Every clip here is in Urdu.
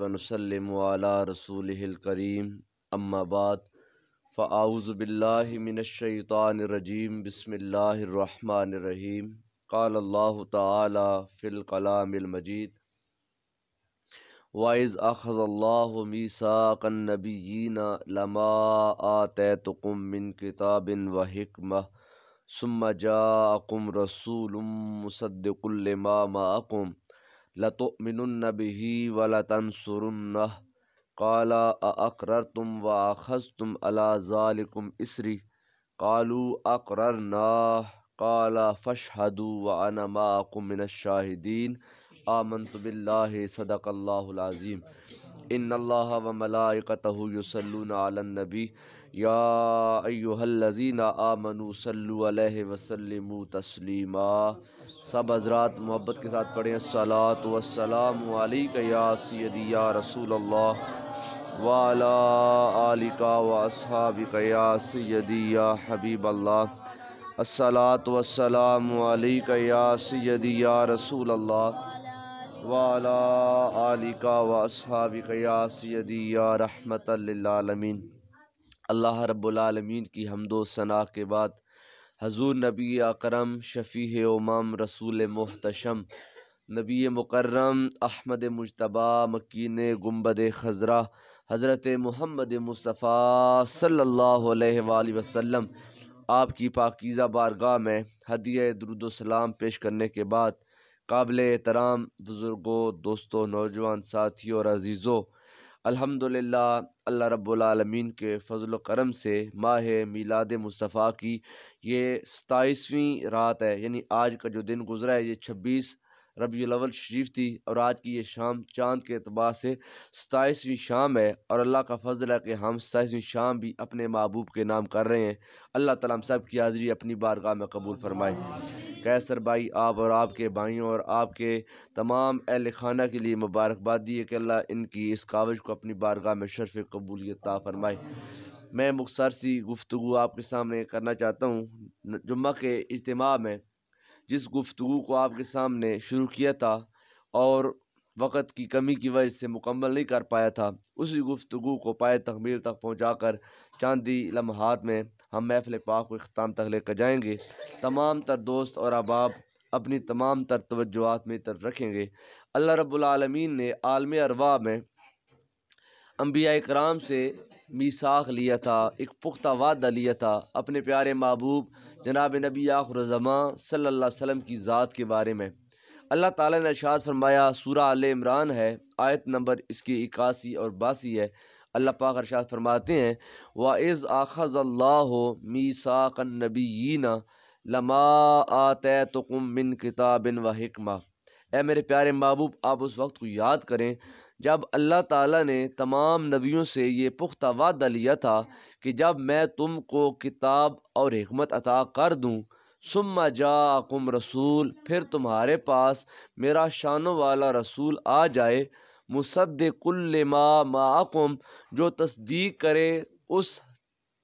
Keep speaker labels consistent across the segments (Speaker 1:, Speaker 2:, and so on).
Speaker 1: ونسلم على رسوله الكريم اما بعد فاعوذ بالله من الشيطان الرجيم بسم الله الرحمن الرحيم قال الله تعالى في الكلام المجيد وائز اخذ اللہ میساق النبیین لما آتیتکم من کتاب و حکمہ ثم جاءکم رسول مصدق لما معکم لَتُؤْمِنُنَّ و لطَسرنا کالا أَأَقْرَرْتُمْ تم و خز تم قَالُوا عصری کالو اقرر وَأَنَا فش حدو و انما کُن شاہدین آ منتب اللہ صد اللہ عظیم انَََََََََََََََ اللّہ و ملائقت یا ایوہ الذین آمنو صلو علیہ وسلم تسلیما سب حضرات محبت کے ساتھ پڑھیں الصلاة والسلام علیکہ یا سیدی یا رسول اللہ وعلا آلکہ واصحابکہ یا سیدی یا حبیب اللہ الصلاة والسلام علیکہ یا سیدی یا رسول اللہ وعلا آلکہ واصحابکہ یا سیدی یا رحمت للعالمین اللہ رب العالمین کی حمد و ثناء کے بعد حضور نبی اکرم شفیع امام رسول محتشم نبی مکرم احمد مجتبہ مکین گمبد خزرہ حضرت محمد مصطفیٰ صلی اللہ علیہ وآلہ وسلم آپ کی پاکیزہ بارگاہ میں درود و سلام پیش کرنے کے بعد قابل احترام بزرگوں دوستوں نوجوان ساتھیوں اور عزیزوں الحمد للہ اللہ رب العالمین کے فضل و کرم سے ماہ میلاد مصطفیٰ کی یہ ستائیسویں رات ہے یعنی آج کا جو دن گزرا ہے یہ چھبیس ربی الاول شریف تھی اور آج کی یہ شام چاند کے اعتبار سے ستائیسویں شام ہے اور اللہ کا فضل ہے کہ ہم ستائیسویں شام بھی اپنے محبوب کے نام کر رہے ہیں اللہ تعالیٰ ہم سب کی حاضری اپنی بارگاہ میں قبول فرمائے کیسر بھائی آپ اور آپ کے بھائیوں اور آپ کے تمام اہل خانہ کے لیے مبارکباد دی کہ اللہ ان کی اس کاوش کو اپنی بارگاہ میں شرف قبولیت طا فرمائے میں مختصر سی گفتگو آپ کے سامنے کرنا چاہتا ہوں جمعہ کے اجتماع میں جس گفتگو کو آپ کے سامنے شروع کیا تھا اور وقت کی کمی کی وجہ سے مکمل نہیں کر پایا تھا اسی گفتگو کو پائے تخمیر تک پہنچا کر چاندی لمحات میں ہم محفل پاک کو اختتام تک لے کر جائیں گے تمام تر دوست اور احباب اپنی تمام تر توجہات میں طرف رکھیں گے اللہ رب العالمین نے عالم اروا میں انبیاء اکرام سے میساخ لیا تھا ایک پختہ وعدہ لیا تھا اپنے پیارے محبوب جناب نبی آخر زماں صلی اللہ علیہ وسلم کی ذات کے بارے میں اللہ تعالیٰ نے ارشاد فرمایا سورہ علیہ عمران ہے آیت نمبر اس کی اکاسی اور باسی ہے اللہ پاک ارشاد فرماتے ہیں واعض آخذ اللہ ہو می ساک نبی نا لما آتم من کتاب و حکمہ اے میرے پیارے محبوب آپ اس وقت کو یاد کریں جب اللہ تعالیٰ نے تمام نبیوں سے یہ پختہ وعدہ لیا تھا کہ جب میں تم کو کتاب اور حکمت عطا کر دوں سما جا کم رسول پھر تمہارے پاس میرا شانوں والا رسول آ جائے مصد کل ما معم جو تصدیق کرے اس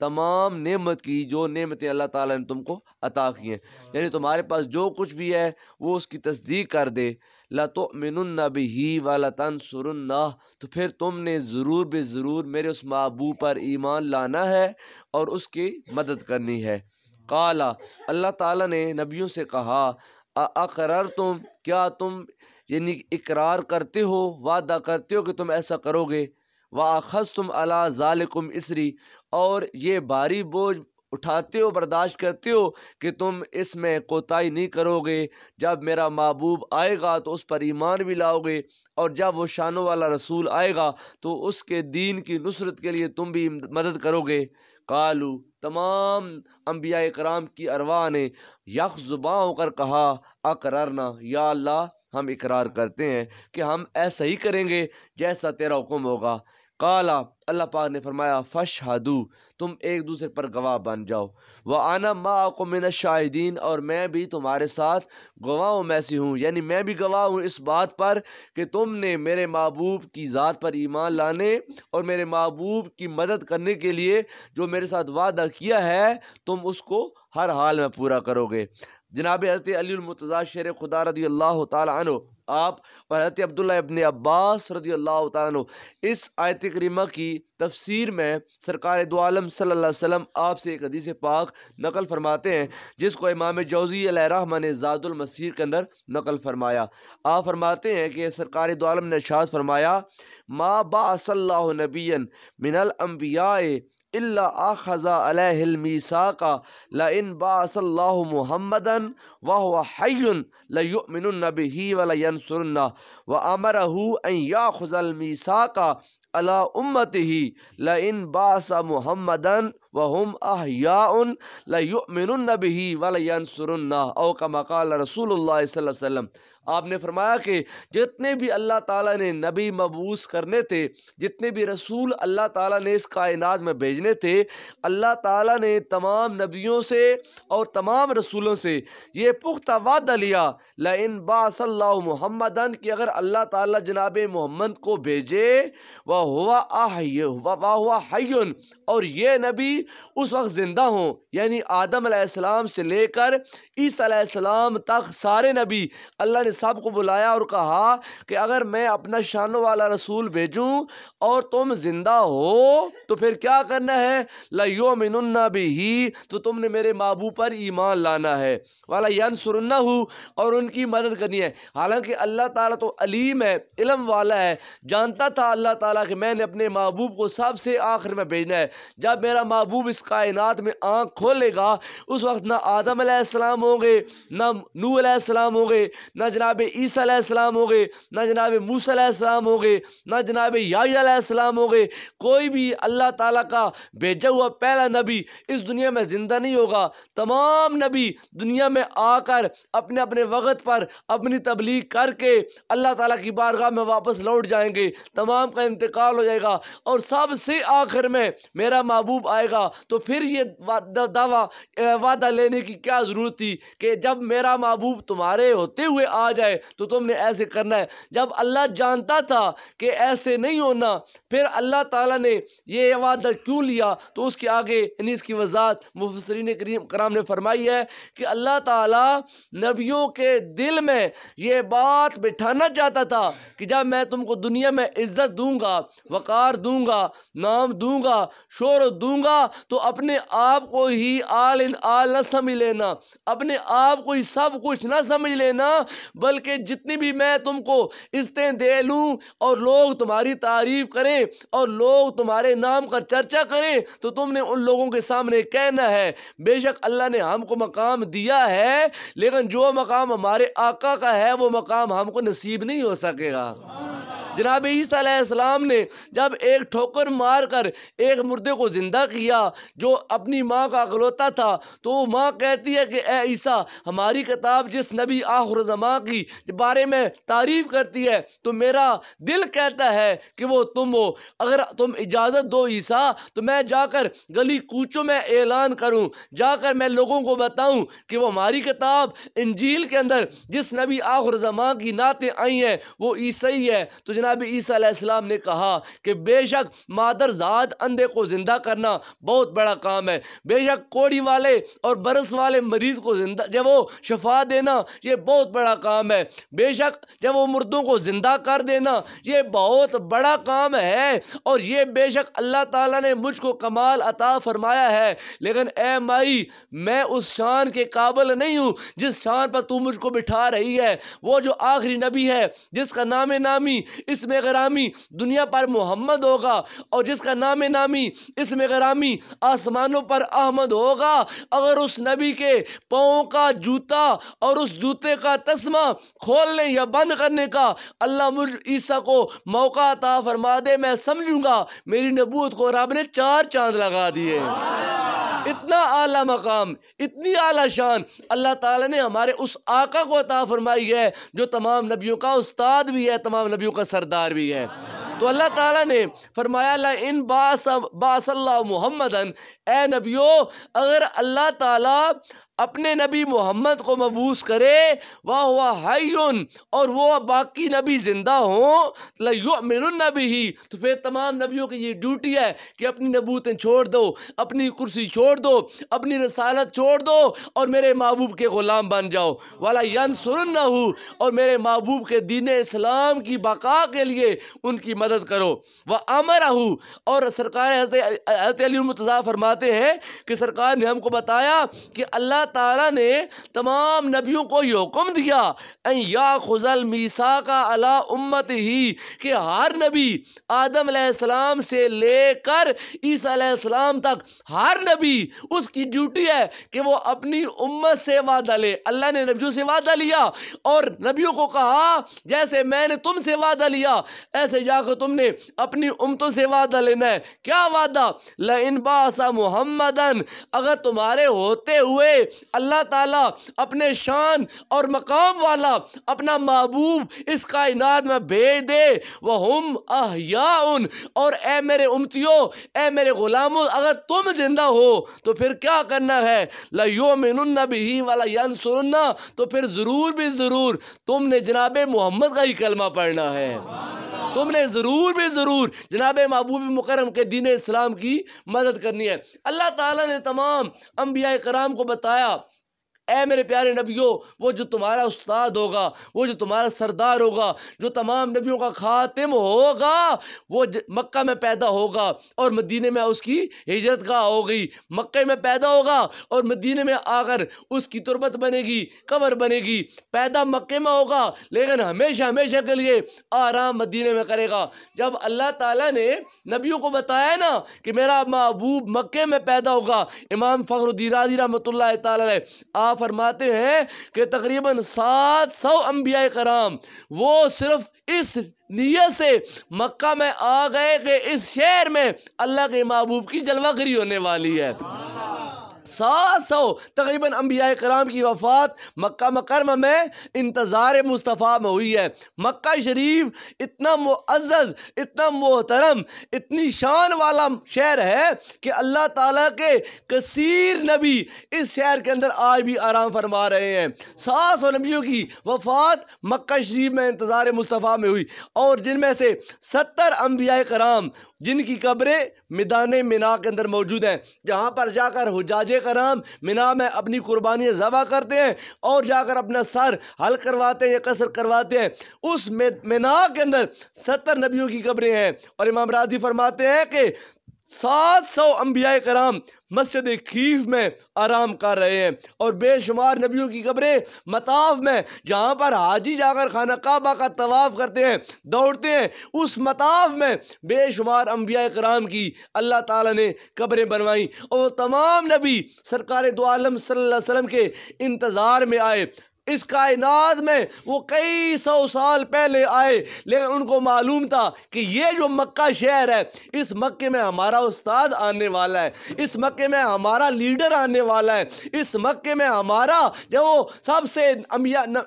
Speaker 1: تمام نعمت کی جو نعمتیں اللہ تعالیٰ نے تم کو عطا کی ہیں یعنی تمہارے پاس جو کچھ بھی ہے وہ اس کی تصدیق کر دے لَتُؤْمِنُنَّ بِهِ النبی تو پھر تم نے ضرور بے ضرور میرے اس معبو پر ایمان لانا ہے اور اس کی مدد کرنی ہے کالا اللہ تعالیٰ نے نبیوں سے کہا اقرار تم کیا تم یعنی اقرار کرتے ہو وعدہ کرتے ہو کہ تم ایسا کرو گے واخذ تم اللہ ظالقم اسری اور یہ بھاری بوجھ اٹھاتے ہو برداشت کرتے ہو کہ تم اس میں کوتاہی نہیں کرو گے جب میرا محبوب آئے گا تو اس پر ایمان بھی لاؤ گے اور جب وہ شانوں والا رسول آئے گا تو اس کے دین کی نصرت کے لیے تم بھی مدد کرو گے کالو تمام انبیاء اکرام کی ارواح نے یک زباں ہو کر کہا اقررنا یا اللہ ہم اقرار کرتے ہیں کہ ہم ایسا ہی کریں گے جیسا تیرا حکم ہوگا کالا اللہ پاک نے فرمایا فش ہادو تم ایک دوسرے پر گواہ بن جاؤ وہ آنا ماں کو مینت شاہدین اور میں بھی تمہارے ساتھ گواہوں میں سے ہوں یعنی میں بھی گواہ ہوں اس بات پر کہ تم نے میرے محبوب کی ذات پر ایمان لانے اور میرے محبوب کی مدد کرنے کے لیے جو میرے ساتھ وعدہ کیا ہے تم اس کو ہر حال میں پورا کرو گے جناب حضرت علی المتضا شیر خدا رضی اللہ تعالیٰ عنہ آپ اور حضرت عبداللہ ابن عباس رضی اللہ تعالیٰ عنہ اس آیت کریمہ کی تفسیر میں سرکار دو عالم صلی اللہ علیہ وسلم آپ سے ایک حدیث پاک نقل فرماتے ہیں جس کو امام جوزی علیہ رحمہ نے زاد المسیر کے اندر نقل فرمایا آپ فرماتے ہیں کہ سرکار دو عالم نے شاذ فرمایا ما با صلی اللہ نبی من الانبیاء إلا أخذ عليه الميثاق لئن بعث الله محمدا وهو حي ليؤمنن به ولينصرنه وأمره أن يأخذ الميثاق على أمته لئن بعث محمدا بِهِ النبی او کما قال رسول اللہ اللہ صلی علیہ وسلم آپ نے فرمایا کہ جتنے بھی اللہ تعالیٰ نے نبی مبوس کرنے تھے جتنے بھی رسول اللہ تعالیٰ نے اس کائنات میں بھیجنے تھے اللہ تعالیٰ نے تمام نبیوں سے اور تمام رسولوں سے یہ پختہ وعدہ لیا لَإِن باص اللہ مُحَمَّدًا کہ اگر اللہ تعالیٰ جناب محمد کو بھیجے وَهُوَ واہ اور یہ نبی اس وقت زندہ ہوں یعنی آدم علیہ السلام سے لے کر اس علیہ السلام تک سارے نبی اللہ نے سب کو بلایا اور کہا کہ اگر میں اپنا شان والا رسول بھیجوں اور تم زندہ ہو تو پھر کیا کرنا ہے تو تم نے میرے معبو پر ایمان لانا ہے والا يَنْسُرُنَّهُ اور ان کی مدد کرنی ہے حالانکہ اللہ تعالیٰ تو علیم ہے علم والا ہے جانتا تھا اللہ تعالیٰ کہ میں نے اپنے محبوب کو سب سے آخر میں بھیجنا ہے جب میرا ماں محبوب اس کائنات میں آنکھ کھولے گا اس وقت نہ آدم علیہ السلام ہوں گے نہ نو علیہ السلام ہوں گے نہ جناب عیسیٰ علیہ السلام ہوں گے نہ جناب موسیٰ علیہ السلام ہوں گے نہ جناب یائی علیہ السلام ہوں گے کوئی بھی اللہ تعالیٰ کا بھیجا ہوا پہلا نبی اس دنیا میں زندہ نہیں ہوگا تمام نبی دنیا میں آ کر اپنے اپنے وقت پر اپنی تبلیغ کر کے اللہ تعالیٰ کی بارگاہ میں واپس لوٹ جائیں گے تمام کا انتقال ہو جائے گا اور سب سے آخر میں میرا محبوب آئے گا تو پھر یہ دعویٰ وعدہ لینے کی کیا ضرورت تھی کہ جب میرا محبوب تمہارے ہوتے ہوئے آ جائے تو تم نے ایسے کرنا ہے جب اللہ جانتا تھا کہ ایسے نہیں ہونا پھر اللہ تعالیٰ نے یہ وعدہ کیوں لیا تو اس کے آگے یعنی اس کی وضاحت مفسرین کرام نے فرمائی ہے کہ اللہ تعالیٰ نبیوں کے دل میں یہ بات بٹھانا چاہتا تھا کہ جب میں تم کو دنیا میں عزت دوں گا وقار دوں گا نام دوں گا شور دوں گا تو اپنے آپ کو ہی آل آل ان نہ سمجھ لینا اپنے آپ کو ہی سب کچھ نہ سمجھ لینا بلکہ جتنی بھی میں تم کو دے لوں اور لوگ تمہاری تعریف کریں اور لوگ تمہارے نام کا چرچا کریں تو تم نے ان لوگوں کے سامنے کہنا ہے بے شک اللہ نے ہم کو مقام دیا ہے لیکن جو مقام ہمارے آقا کا ہے وہ مقام ہم کو نصیب نہیں ہو سکے گا جناب عیسیٰ علیہ السلام نے جب ایک ٹھوکر مار کر ایک مردے کو زندہ کیا جو اپنی ماں کا اخلوتا تھا تو وہ ماں کہتی ہے کہ اے عیسیٰ ہماری کتاب جس نبی آخر زماں کی بارے میں تعریف کرتی ہے تو میرا دل کہتا ہے کہ وہ تم ہو اگر تم اجازت دو عیسیٰ تو میں جا کر گلی کوچوں میں اعلان کروں جا کر میں لوگوں کو بتاؤں کہ وہ ہماری کتاب انجیل کے اندر جس نبی آخر زماں کی نعتیں آئی ہیں وہ ہی ہے تو جناب عیسیٰ علیہ السلام نے کہا کہ بے شک مادر ذات اندھے کو زندہ کرنا بہت بڑا کام ہے بے شک کوڑی والے اور برس والے مریض کو زندہ جب وہ شفا دینا یہ بہت بڑا کام ہے بے شک جب وہ مردوں کو زندہ کر دینا یہ بہت بڑا کام ہے اور یہ بے شک اللہ تعالیٰ نے مجھ کو کمال عطا فرمایا ہے لیکن اے مائی میں اس شان کے قابل نہیں ہوں جس شان پر تو مجھ کو بٹھا رہی ہے وہ جو آخری نبی ہے جس کا نام نامی اس میں غرامی دنیا پر محمد ہوگا اور جس کا نام نامی اس غرامی آسمانوں پر احمد ہوگا اگر اس نبی کے پاؤں کا جوتا اور اس جوتے کا تسمہ کھولنے یا بند کرنے کا اللہ مجھ عیسیٰ کو موقع عطا فرما دے میں سمجھوں گا میری نبوت کو رب نے چار چاند لگا دیے اتنا اعلیٰ مقام اتنی اعلیٰ شان اللہ تعالیٰ نے ہمارے اس آقا کو عطا فرمائی ہے جو تمام نبیوں کا استاد بھی ہے تمام نبیوں کا سردار بھی ہے تو اللہ تعالیٰ نے فرمایا اللہ ان باس ص اللہ محمدن اے نبیو اگر اللہ تعالیٰ اپنے نبی محمد کو مبوس کرے واہ واہ اور وہ باقی نبی زندہ ہوں ہی تو پھر تمام نبیوں کی یہ ڈیوٹی ہے کہ اپنی نبوتیں چھوڑ دو اپنی کرسی چھوڑ دو اپنی رسالت چھوڑ دو اور میرے محبوب کے غلام بن جاؤ والا ین اور میرے محبوب کے دین اسلام کی بقا کے لیے ان کی مدد کرو وہ عمرہ اور سرکار حضرت علی المتضاء فرماتے ہیں کہ سرکار نے ہم کو بتایا کہ اللہ تعالیٰ نے تمام نبیوں کو یہ حکم دیا کا اللہ امت ہی آدم علیہ السلام سے لے کر عیسیٰ علیہ السلام تک ہر نبی اس کی ڈیوٹی ہے کہ وہ اپنی امت سے وعدہ لے اللہ نے نبیوں سے وعدہ لیا اور نبیوں کو کہا جیسے میں نے تم سے وعدہ لیا ایسے جا کر تم نے اپنی امتوں سے وعدہ لینا ہے کیا وعدہ لَإِن مُحَمَّدًا اگر تمہارے ہوتے ہوئے اللہ تعالیٰ اپنے شان اور مقام والا اپنا محبوب اس کائنات میں بھیج دے وہ میرے اے میرے غلاموں اگر تم زندہ ہو تو پھر کیا کرنا ہے لَيُؤْمِنُنَّ بِهِ تو پھر ضرور بھی ضرور تم نے جناب محمد کا ہی کلمہ پڑھنا ہے تم نے ضرور بھی ضرور جناب محبوب مکرم کے دین اسلام کی مدد کرنی ہے اللہ تعالیٰ نے تمام انبیاء کرام کو بتایا out. اے میرے پیارے نبیوں وہ جو تمہارا استاد ہوگا وہ جو تمہارا سردار ہوگا جو تمام نبیوں کا خاتم ہوگا وہ مکہ میں پیدا ہوگا اور مدینہ میں اس کی ہجرت گاہ ہوگی مکہ میں پیدا ہوگا اور مدینہ میں آ کر اس کی تربت بنے گی قبر بنے گی پیدا مکہ میں ہوگا لیکن ہمیشہ ہمیشہ کے لیے آرام مدینہ میں کرے گا جب اللہ تعالیٰ نے نبیوں کو بتایا نا کہ میرا محبوب مکے میں پیدا ہوگا امام فخر الدین رحمۃ اللہ تعالیٰ نے آپ فرماتے ہیں کہ تقریباً سات سو انبیاء کرام وہ صرف اس نیت سے مکہ میں آ گئے کہ اس شہر میں اللہ کے محبوب کی جلوہ گری ہونے والی ہے سات سو تقریباً انبیاء کرام کی وفات مکہ مکرمہ میں انتظار مصطفیٰ میں ہوئی ہے مکہ شریف اتنا معزز اتنا محترم اتنی شان والا شہر ہے کہ اللہ تعالیٰ کے کثیر نبی اس شہر کے اندر آج بھی آرام فرما رہے ہیں سات سو نبیوں کی وفات مکہ شریف میں انتظار مصطفیٰ میں ہوئی اور جن میں سے ستر انبیاء کرام جن کی قبریں میدان منا کے اندر موجود ہیں جہاں پر جا کر حجاج کرام منا میں اپنی قربانی ذبح کرتے ہیں اور جا کر اپنا سر حل کرواتے ہیں یا قصر کرواتے ہیں اس منا کے اندر ستر نبیوں کی قبریں ہیں اور امام راضی فرماتے ہیں کہ سات سو انبیاء کرام مسجد خیف میں آرام کر رہے ہیں اور بے شمار نبیوں کی قبریں مطاف میں جہاں پر حاجی جا کر خانہ کعبہ کا طواف کرتے ہیں دوڑتے ہیں اس مطاف میں بے شمار انبیاء کرام کی اللہ تعالیٰ نے قبریں بنوائیں اور وہ تمام نبی سرکار دعالم صلی اللہ علیہ وسلم کے انتظار میں آئے اس کائنات میں وہ کئی سو سال پہلے آئے لیکن ان کو معلوم تھا کہ یہ جو مکہ شہر ہے اس مکے میں ہمارا استاد آنے والا ہے اس مکے میں ہمارا لیڈر آنے والا ہے اس مکے میں ہمارا جو سب سے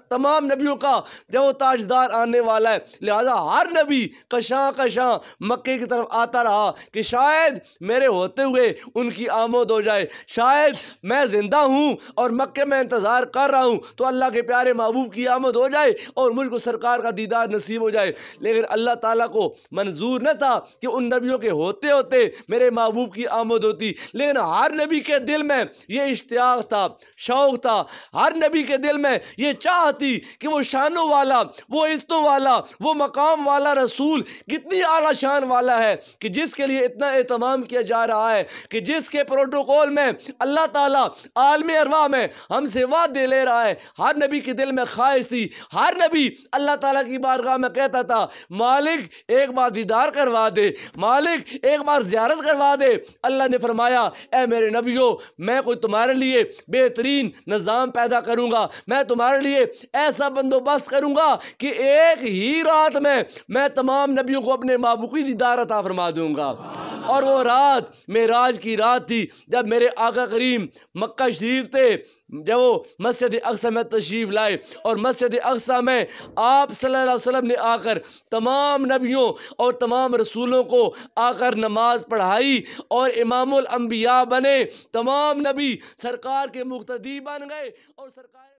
Speaker 1: تمام نبیوں کا جو تاجدار آنے والا ہے لہٰذا ہر نبی کشاں کشاں مکے کی طرف آتا رہا کہ شاید میرے ہوتے ہوئے ان کی آمود ہو جائے شاید میں زندہ ہوں اور مکے میں انتظار کر رہا ہوں تو اللہ کے پیارے محبوب کی آمد ہو جائے اور ملک سرکار کا دیدار نصیب ہو جائے لیکن اللہ تعالیٰ کو منظور نہ تھا کہ ان نبیوں کے ہوتے ہوتے میرے محبوب کی آمد ہوتی لیکن ہر نبی کے دل میں یہ اشتیاق تھا شوق تھا ہر نبی کے دل میں یہ چاہتی کہ وہ شانوں والا وہ عزتوں والا وہ مقام والا رسول کتنی اعلی شان والا ہے کہ جس کے لیے اتنا اہتمام کیا جا رہا ہے کہ جس کے پروٹوکول میں اللہ تعالیٰ عالم ارواح میں ہم سے وعدے لے رہا ہے ہر ہر نبی کے دل میں خواہش تھی ہر نبی اللہ تعالیٰ کی بارگاہ میں کہتا تھا مالک ایک بار دیدار کروا دے مالک ایک بار زیارت کروا دے اللہ نے فرمایا اے میرے نبیوں میں کوئی تمہارے لیے بہترین نظام پیدا کروں گا میں تمہارے لیے ایسا بندوبست کروں گا کہ ایک ہی رات میں میں تمام نبیوں کو اپنے معبوقی دیدار عطا فرما دوں گا اور وہ رات میں راج کی رات تھی جب میرے آقا کریم مکہ شریف تھے جب وہ مسجد اقصہ میں تشریف لائے اور مسجد اقصہ میں آپ صلی اللہ علیہ وسلم نے آ کر تمام نبیوں اور تمام رسولوں کو آ کر نماز پڑھائی اور امام الانبیاء بنے تمام نبی سرکار کے مقتدی بن گئے اور سرکار